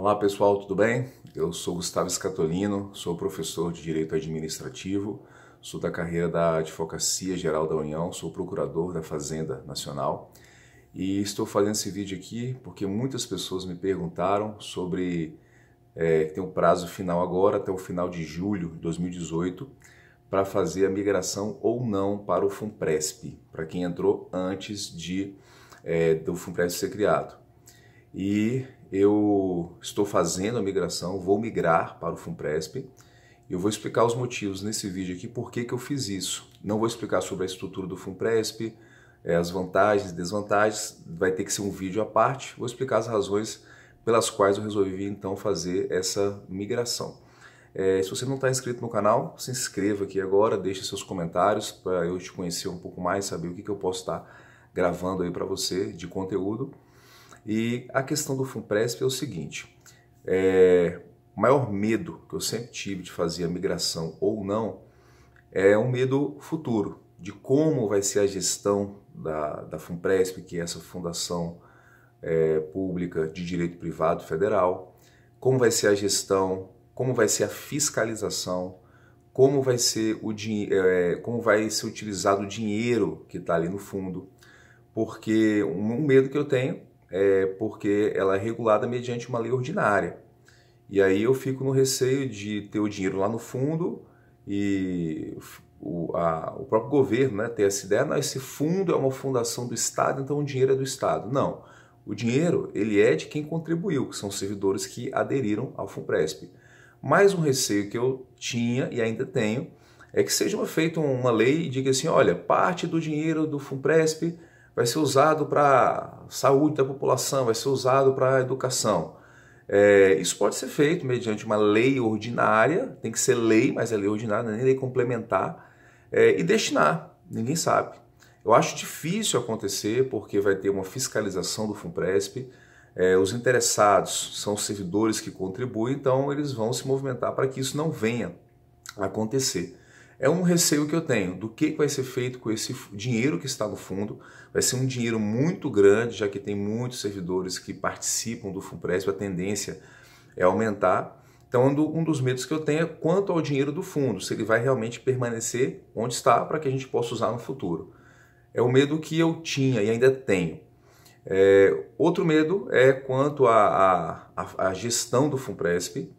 Olá pessoal, tudo bem? Eu sou Gustavo Escatolino, sou professor de Direito Administrativo, sou da carreira da Advocacia Geral da União, sou procurador da Fazenda Nacional e estou fazendo esse vídeo aqui porque muitas pessoas me perguntaram sobre. É, tem um prazo final agora, até o final de julho de 2018, para fazer a migração ou não para o FUNPRESP, para quem entrou antes de é, do FUNPRESP ser criado e eu estou fazendo a migração, vou migrar para o FUNPRESP. Eu vou explicar os motivos nesse vídeo aqui por que, que eu fiz isso. Não vou explicar sobre a estrutura do FUNPRESP, eh, as vantagens e desvantagens, vai ter que ser um vídeo à parte. Vou explicar as razões pelas quais eu resolvi então fazer essa migração. É, se você não está inscrito no canal, se inscreva aqui agora, deixe seus comentários para eu te conhecer um pouco mais, saber o que, que eu posso estar tá gravando aí para você de conteúdo. E a questão do FUNPRESP é o seguinte: é, o maior medo que eu sempre tive de fazer a migração ou não é um medo futuro, de como vai ser a gestão da, da FUNPRESP, que é essa fundação é, pública de direito privado federal, como vai ser a gestão, como vai ser a fiscalização, como vai ser o é, como vai ser utilizado o dinheiro que está ali no fundo, porque um, um medo que eu tenho é, porque ela é regulada mediante uma lei ordinária. E aí eu fico no receio de ter o dinheiro lá no fundo e o, a, o próprio governo né, ter essa ideia, não, esse fundo é uma fundação do Estado, então o dinheiro é do Estado. Não, o dinheiro ele é de quem contribuiu, que são os servidores que aderiram ao FUNPRESP. Mais um receio que eu tinha e ainda tenho é que seja feita uma lei e diga assim, olha, parte do dinheiro do FUNPRESP vai ser usado para saúde da população, vai ser usado para educação. É, isso pode ser feito mediante uma lei ordinária, tem que ser lei, mas é lei ordinária, é nem lei complementar, é, e destinar, ninguém sabe. Eu acho difícil acontecer porque vai ter uma fiscalização do FUNPRESP, é, os interessados são os servidores que contribuem, então eles vão se movimentar para que isso não venha a acontecer. É um receio que eu tenho do que vai ser feito com esse dinheiro que está no fundo. Vai ser um dinheiro muito grande, já que tem muitos servidores que participam do FUNPRESP, a tendência é aumentar. Então, um dos medos que eu tenho é quanto ao dinheiro do fundo, se ele vai realmente permanecer onde está para que a gente possa usar no futuro. É o medo que eu tinha e ainda tenho. É, outro medo é quanto à gestão do FUNPRESP,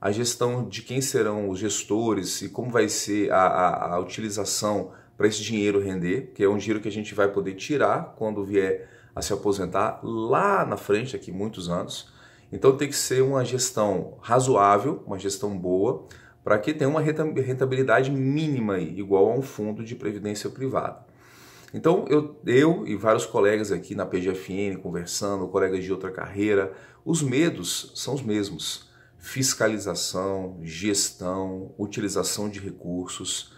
a gestão de quem serão os gestores e como vai ser a, a, a utilização para esse dinheiro render, que é um dinheiro que a gente vai poder tirar quando vier a se aposentar lá na frente, daqui muitos anos. Então tem que ser uma gestão razoável, uma gestão boa, para que tenha uma rentabilidade mínima igual a um fundo de previdência privada. Então eu, eu e vários colegas aqui na PGFN conversando, colegas de outra carreira, os medos são os mesmos fiscalização, gestão, utilização de recursos.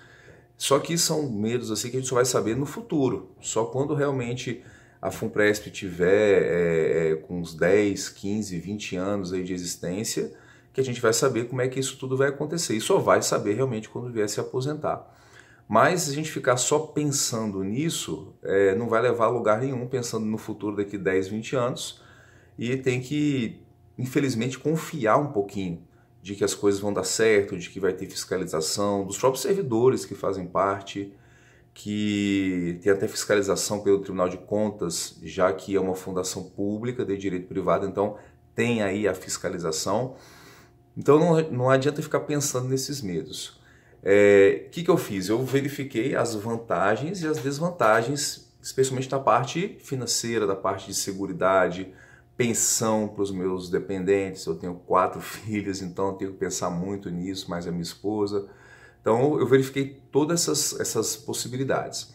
Só que são medos assim que a gente só vai saber no futuro, só quando realmente a FUNPRESP tiver é, é, com uns 10, 15, 20 anos aí de existência, que a gente vai saber como é que isso tudo vai acontecer. E só vai saber realmente quando vier se aposentar. Mas a gente ficar só pensando nisso, é, não vai levar a lugar nenhum pensando no futuro daqui 10, 20 anos. E tem que infelizmente, confiar um pouquinho de que as coisas vão dar certo, de que vai ter fiscalização, dos próprios servidores que fazem parte, que tem até fiscalização pelo Tribunal de Contas, já que é uma fundação pública de direito privado, então tem aí a fiscalização. Então não, não adianta ficar pensando nesses medos. O é, que, que eu fiz? Eu verifiquei as vantagens e as desvantagens, especialmente da parte financeira, da parte de segurança pensão para os meus dependentes. Eu tenho quatro filhos, então tenho que pensar muito nisso, mais a minha esposa. Então eu verifiquei todas essas, essas possibilidades.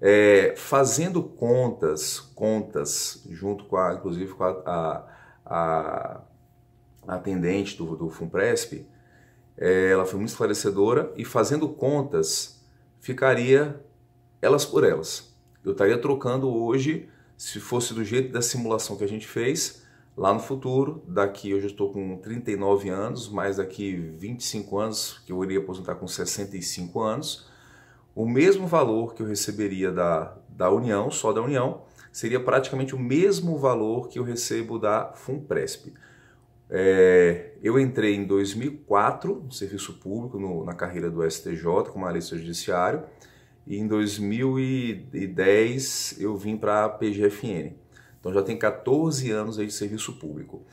É, fazendo contas, contas, junto com a, inclusive com a, a, a atendente do, do FUNPRESP, é, ela foi muito esclarecedora e fazendo contas, ficaria elas por elas. Eu estaria trocando hoje se fosse do jeito da simulação que a gente fez, lá no futuro, daqui eu já estou com 39 anos, mais daqui 25 anos, que eu iria aposentar com 65 anos, o mesmo valor que eu receberia da, da União, só da União, seria praticamente o mesmo valor que eu recebo da FUNPRESP. É, eu entrei em 2004 no serviço público, no, na carreira do STJ, como analista judiciário, e em 2010 eu vim para a PGFN. Então já tem 14 anos aí de serviço público.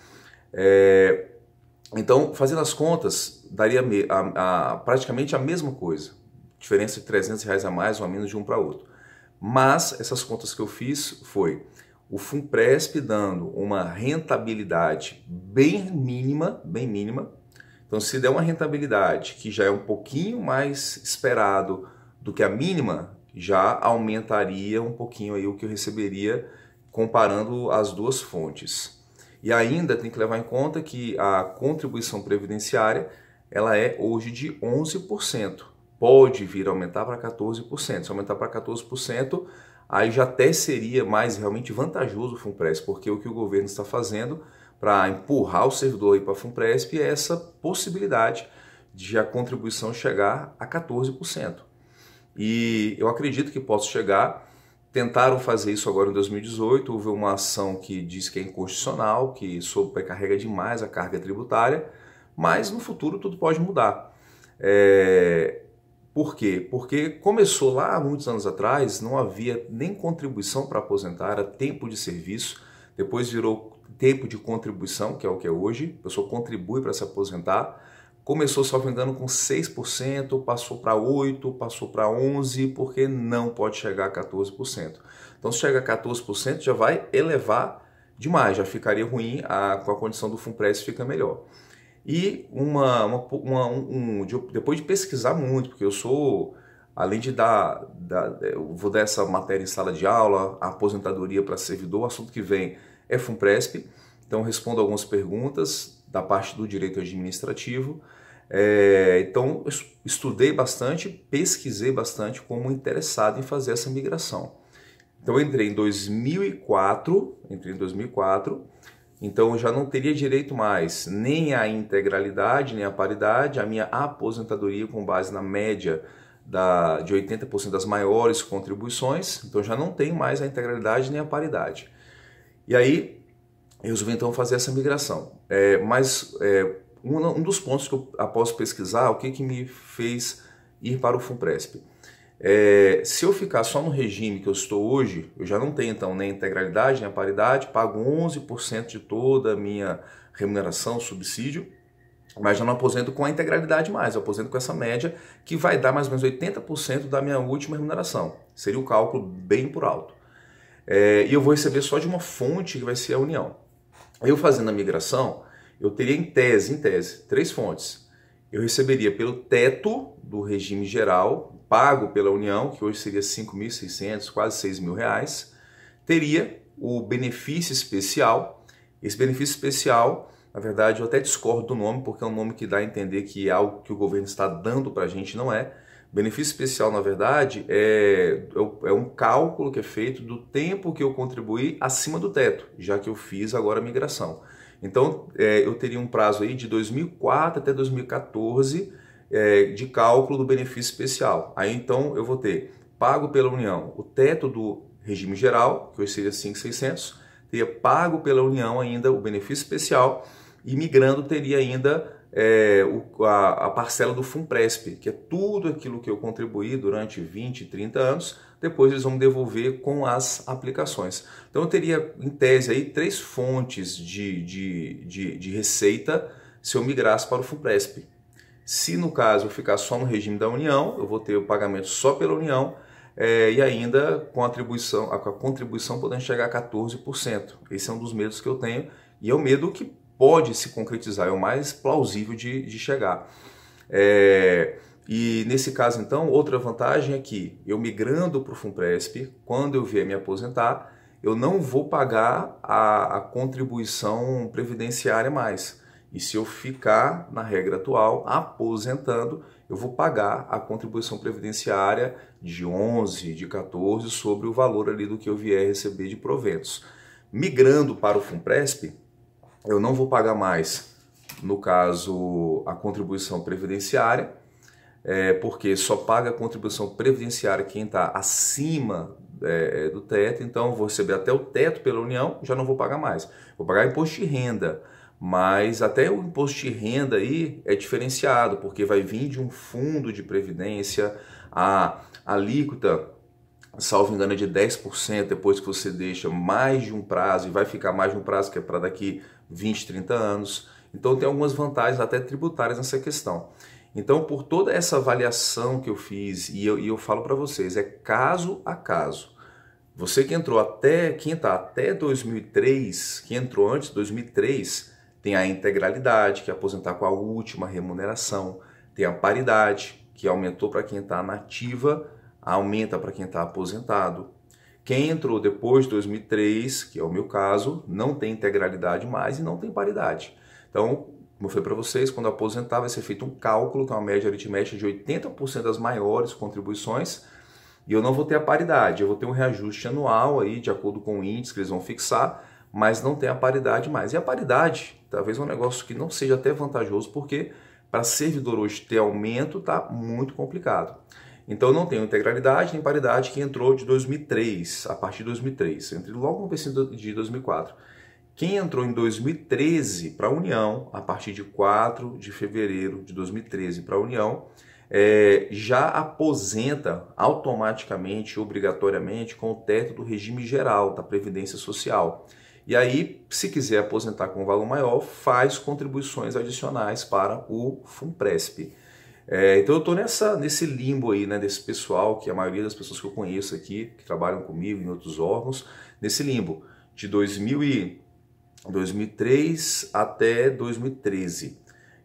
É, então, fazendo as contas, daria a, a, praticamente a mesma coisa. Diferença de 300 reais a mais ou a menos de um para outro. Mas essas contas que eu fiz foi o Funpresp dando uma rentabilidade bem mínima, bem mínima. Então, se der uma rentabilidade que já é um pouquinho mais esperado do que a mínima, já aumentaria um pouquinho aí o que eu receberia comparando as duas fontes. E ainda tem que levar em conta que a contribuição previdenciária ela é hoje de 11%. Pode vir a aumentar para 14%. Se aumentar para 14%, aí já até seria mais realmente vantajoso o FUNPRESP, porque o que o governo está fazendo para empurrar o servidor para a FUNPRESP é essa possibilidade de a contribuição chegar a 14%. E eu acredito que posso chegar. Tentaram fazer isso agora em 2018, houve uma ação que diz que é inconstitucional, que sobrecarrega demais a carga tributária, mas no futuro tudo pode mudar. É... Por quê? Porque começou lá muitos anos atrás, não havia nem contribuição para aposentar, era tempo de serviço, depois virou tempo de contribuição, que é o que é hoje, a pessoa contribui para se aposentar, começou, salvo engano, com 6%, passou para 8%, passou para 11%, porque não pode chegar a 14%. Então, se chegar a 14%, já vai elevar demais, já ficaria ruim, a, com a condição do FUNPRES fica melhor. E uma, uma, uma um, depois de pesquisar muito, porque eu sou, além de dar, dar, eu vou dar essa matéria em sala de aula, a aposentadoria para servidor, o assunto que vem é FUNPRESP, então respondo algumas perguntas, da parte do direito administrativo. É, então, estudei bastante, pesquisei bastante como interessado em fazer essa migração. Então, entrei em 2004, entrei em 2004, então já não teria direito mais nem à integralidade, nem à paridade, a minha aposentadoria com base na média da, de 80% das maiores contribuições, então já não tem mais a integralidade nem a paridade. E aí, resolvi então fazer essa migração. É, mas é, um, um, dos pontos que eu, após pesquisar, o que, que me fez ir para o FUNPRESP? É, se eu ficar só no regime que eu estou hoje, eu já não tenho então nem integralidade, nem a paridade, pago 11% de toda a minha remuneração, subsídio, mas já não aposento com a integralidade mais, eu aposento com essa média que vai dar mais ou menos 80% da minha última remuneração. Seria o um cálculo bem por alto. É, e eu vou receber só de uma fonte que vai ser a União. Eu fazendo a migração, eu teria em tese, em tese, três fontes. Eu receberia pelo teto do regime geral, pago pela União, que hoje seria 5.600, quase 6.000 reais. Teria o benefício especial. Esse benefício especial, na verdade, eu até discordo do nome, porque é um nome que dá a entender que é algo que o governo está dando para a gente, não é Benefício especial, na verdade, é, é, é um cálculo que é feito do tempo que eu contribuí acima do teto, já que eu fiz agora a migração. Então, é, eu teria um prazo aí de 2004 até 2014 é, de cálculo do benefício especial. Aí, então, eu vou ter pago pela União o teto do regime geral, que hoje seria 5.600, teria pago pela União ainda o benefício especial e migrando teria ainda é, o, a, a, parcela do FUNPRESP, que é tudo aquilo que eu contribuí durante 20, 30 anos, depois eles vão me devolver com as aplicações. Então eu teria, em tese, aí, três fontes de, de, de, de receita se eu migrasse para o FUNPRESP. Se no caso eu ficar só no regime da União, eu vou ter o pagamento só pela União é, e ainda com a, atribuição, a contribuição podendo chegar a 14%. Esse é um dos medos que eu tenho e é o medo que pode se concretizar, é o mais plausível de, de chegar. É, e nesse caso, então, outra vantagem é que eu migrando para o FUNPRESP, quando eu vier me aposentar, eu não vou pagar a, a contribuição previdenciária mais. E se eu ficar na regra atual, aposentando, eu vou pagar a contribuição previdenciária de 11, de 14 sobre o valor ali do que eu vier receber de proventos. Migrando para o FUNPRESP, eu não vou pagar mais, no caso, a contribuição previdenciária, é, porque só paga a contribuição previdenciária quem está acima é, do teto, então vou receber até o teto pela União, já não vou pagar mais. Vou pagar imposto de renda, mas até o imposto de renda aí é diferenciado, porque vai vir de um fundo de previdência, a alíquota salvo engano, é de 10% depois que você deixa mais de um prazo e vai ficar mais de um prazo, que é para daqui 20, 30 anos. Então tem algumas vantagens até tributárias nessa questão. Então, por toda essa avaliação que eu fiz, e eu, e eu falo para vocês, é caso a caso. Você que entrou até quem está até 2003, que entrou antes de 2003, tem a integralidade, que é aposentar com a última remuneração, tem a paridade, que aumentou para quem está nativa, aumenta para quem está aposentado, quem entrou depois de 2003, que é o meu caso, não tem integralidade mais e não tem paridade. Então, como eu falei para vocês, quando aposentar vai ser feito um cálculo, que é uma média aritmética de 80% das maiores contribuições, e eu não vou ter a paridade, eu vou ter um reajuste anual aí, de acordo com o índice que eles vão fixar, mas não tem a paridade mais. E a paridade, talvez é um negócio que não seja até vantajoso, porque para servidor hoje ter aumento está muito complicado. Então não tem integralidade nem paridade que entrou de 2003, a partir de 2003, entre logo no período de 2004. Quem entrou em 2013 para a União, a partir de 4 de fevereiro de 2013 para a União, é, já aposenta automaticamente, obrigatoriamente, com o teto do regime geral da Previdência Social. E aí, se quiser aposentar com um valor maior, faz contribuições adicionais para o FUNPRESP. É, então eu estou nessa, nesse limbo aí, né, desse pessoal, que a maioria das pessoas que eu conheço aqui, que trabalham comigo em outros órgãos, nesse limbo de 2000 e 2003 até 2013,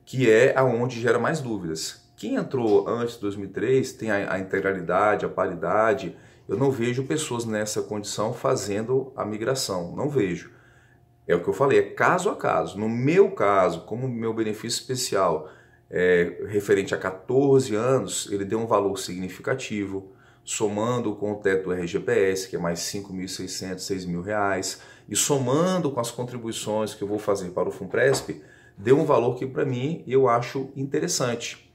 que é aonde gera mais dúvidas. Quem entrou antes de 2003 tem a, a integralidade, a paridade. Eu não vejo pessoas nessa condição fazendo a migração, não vejo. É o que eu falei, é caso a caso. No meu caso, como meu benefício especial é, referente a 14 anos, ele deu um valor significativo, somando com o teto do RGPS, que é mais R$ 5.600, R$ 6.000, e somando com as contribuições que eu vou fazer para o FUNPRESP, deu um valor que para mim eu acho interessante.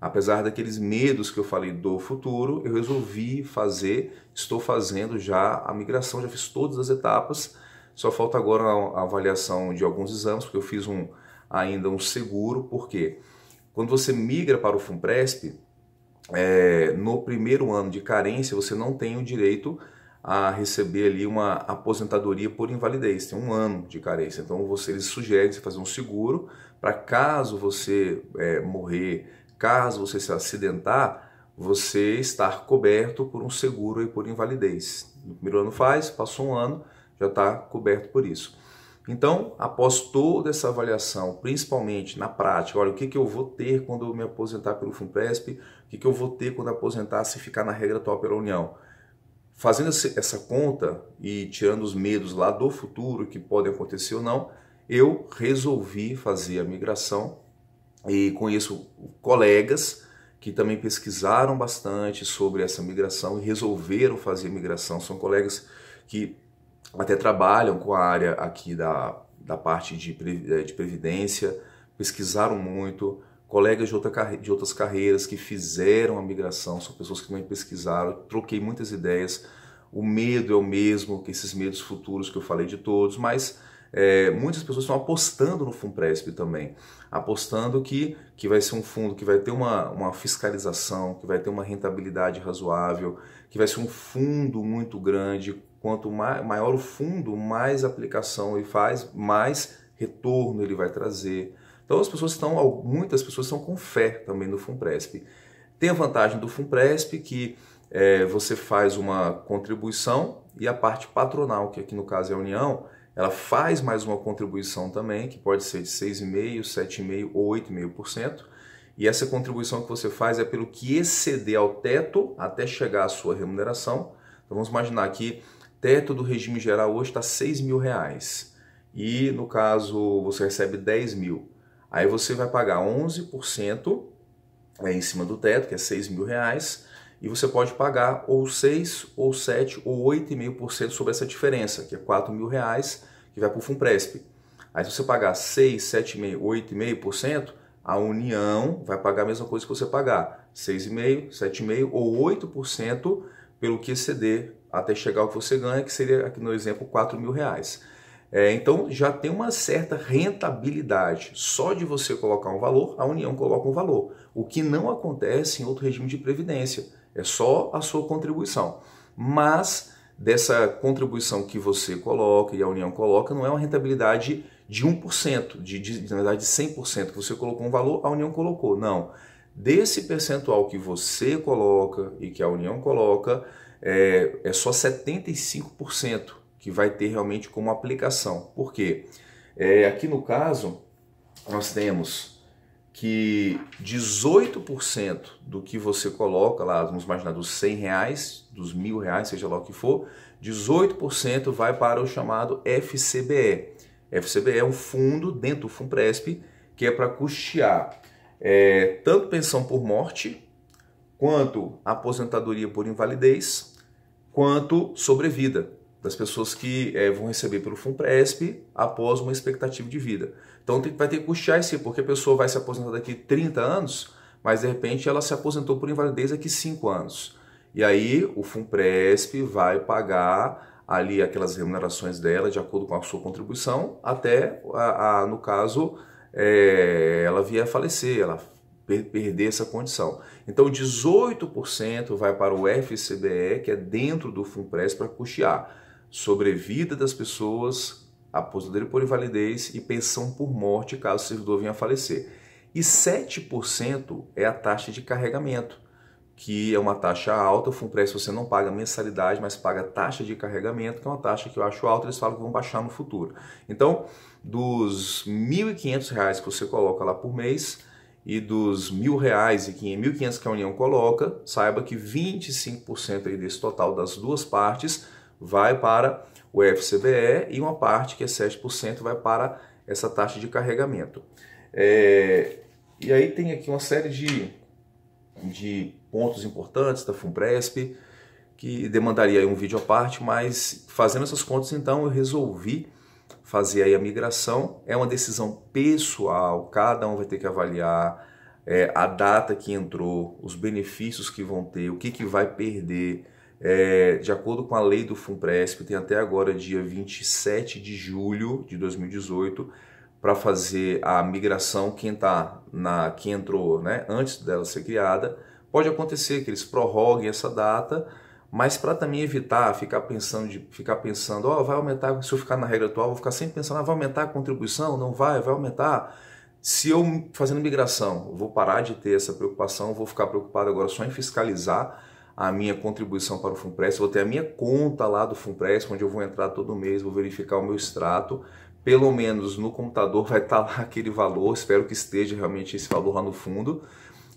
Apesar daqueles medos que eu falei do futuro, eu resolvi fazer, estou fazendo já a migração, já fiz todas as etapas, só falta agora a avaliação de alguns exames, porque eu fiz um ainda um seguro, por quê? Porque quando você migra para o FUNPRESP, é, no primeiro ano de carência, você não tem o direito a receber ali uma aposentadoria por invalidez, tem um ano de carência. Então você, eles sugerem você fazer um seguro para caso você é, morrer, caso você se acidentar, você estar coberto por um seguro e por invalidez. No primeiro ano faz, passou um ano, já está coberto por isso. Então, após toda essa avaliação, principalmente na prática, olha, o que, que eu vou ter quando eu me aposentar pelo FUNPRESP, o que, que eu vou ter quando aposentar se ficar na regra atual pela União. Fazendo essa conta e tirando os medos lá do futuro que podem acontecer ou não, eu resolvi fazer a migração e conheço colegas que também pesquisaram bastante sobre essa migração e resolveram fazer a migração. São colegas que até trabalham com a área aqui da, da parte de, eh, de previdência, pesquisaram muito, colegas de, outra de outras carreiras que fizeram a migração, são pessoas que também pesquisaram, troquei muitas ideias. O medo é o mesmo, que esses medos futuros que eu falei de todos, mas é, muitas pessoas estão apostando no FUNPRESP também, apostando que, que vai ser um fundo que vai ter uma, uma fiscalização, que vai ter uma rentabilidade razoável, que vai ser um fundo muito grande, quanto maior o fundo, mais aplicação ele faz, mais retorno ele vai trazer. Então as pessoas estão, muitas pessoas estão com fé também no Funpresp. Tem a vantagem do Funpresp que é, você faz uma contribuição e a parte patronal, que aqui no caso é a União, ela faz mais uma contribuição também, que pode ser de 6,5%, 7,5% ou 8,5%. E essa contribuição que você faz é pelo que exceder ao teto até chegar à sua remuneração. Então vamos imaginar que teto do regime geral hoje está 6 mil reais. E no caso você recebe 10 mil. Aí você vai pagar 11% né, em cima do teto, que é 6 mil reais, e você pode pagar ou 6, ou 7, ou 8,5% sobre essa diferença, que é 4 mil reais, que vai para o FUNPRESP. Aí se você pagar 6, 7,5%, 8,5%, a União vai pagar a mesma coisa que você pagar, 6,5%, 7,5% ou 8% pelo que exceder até chegar ao que você ganha, que seria aqui no exemplo 4 mil reais. É, então já tem uma certa rentabilidade. Só de você colocar um valor, a União coloca um valor. O que não acontece em outro regime de previdência. É só a sua contribuição. Mas dessa contribuição que você coloca e a União coloca, não é uma rentabilidade de 1%, de, de, na verdade de 100%. Você colocou um valor, a União colocou. Não. Desse percentual que você coloca e que a União coloca, é, é só 75% que vai ter realmente como aplicação. Por quê? É, aqui no caso, nós temos que 18% do que você coloca lá, vamos imaginar, dos 100 reais, dos mil reais, seja lá o que for, 18% vai para o chamado FCBE. FCBE é um fundo dentro do FUNPRESP que é para custear é, tanto pensão por morte, quanto aposentadoria por invalidez, quanto sobrevida das pessoas que é, vão receber pelo FUNPRESP após uma expectativa de vida. Então tem, vai ter que custear isso, porque a pessoa vai se aposentar daqui 30 anos, mas de repente ela se aposentou por invalidez daqui 5 anos. E aí o FUNPRESP vai pagar ali aquelas remunerações dela de acordo com a sua contribuição, até, a, a no caso, é, ela vier a falecer, ela perder essa condição. Então, 18% vai para o FCBE, que é dentro do FUNPRES, para custear sobrevida das pessoas, aposentadoria por invalidez e pensão por morte, caso o servidor venha a falecer. E 7% é a taxa de carregamento, que é uma taxa alta. O FUNPRES você não paga mensalidade, mas paga taxa de carregamento, que é uma taxa que eu acho alta, eles falam que vão baixar no futuro. Então, dos R$ 1.500 que você coloca lá por mês, e dos mil reais e mil quinhentos que a União coloca, saiba que 25% aí desse total das duas partes vai para o FCBE e uma parte, que é 7%, vai para essa taxa de carregamento. É, e aí tem aqui uma série de, de pontos importantes da FUNPRESP, que demandaria um vídeo à parte, mas fazendo essas contas, então, eu resolvi fazer aí a migração. É uma decisão pessoal, cada um vai ter que avaliar é, a data que entrou, os benefícios que vão ter, o que, que vai perder. É, de acordo com a lei do FUNPRESP, tem até agora, dia 27 de julho de 2018, para fazer a migração quem tá na quem entrou né, antes dela ser criada pode acontecer que eles prorroguem essa data mas para também evitar ficar pensando de ficar pensando, ó, oh, vai aumentar, se eu ficar na regra atual, vou ficar sempre pensando, ah, vai aumentar a contribuição, não vai, vai aumentar. Se eu fazendo migração, vou parar de ter essa preocupação, vou ficar preocupado agora só em fiscalizar a minha contribuição para o Funpress, vou ter a minha conta lá do Funpress, onde eu vou entrar todo mês, vou verificar o meu extrato, pelo menos no computador vai estar lá aquele valor, espero que esteja realmente esse valor lá no fundo.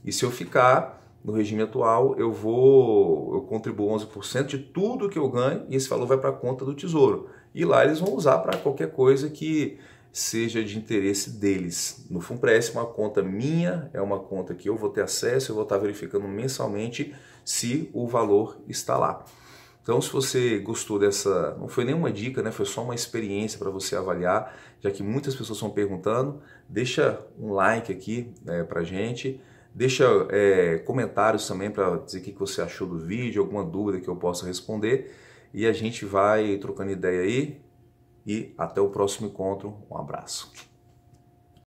E se eu ficar no regime atual, eu vou, eu contribuo 11% de tudo que eu ganho e esse valor vai para a conta do Tesouro. E lá eles vão usar para qualquer coisa que seja de interesse deles. No Funpresp, uma conta minha é uma conta que eu vou ter acesso, eu vou estar tá verificando mensalmente se o valor está lá. Então, se você gostou dessa, não foi nenhuma dica, né? Foi só uma experiência para você avaliar, já que muitas pessoas estão perguntando. Deixa um like aqui né, eh, para a gente Deixa é, comentários também para dizer o que você achou do vídeo, alguma dúvida que eu possa responder. E a gente vai trocando ideia aí. E até o próximo encontro. Um abraço.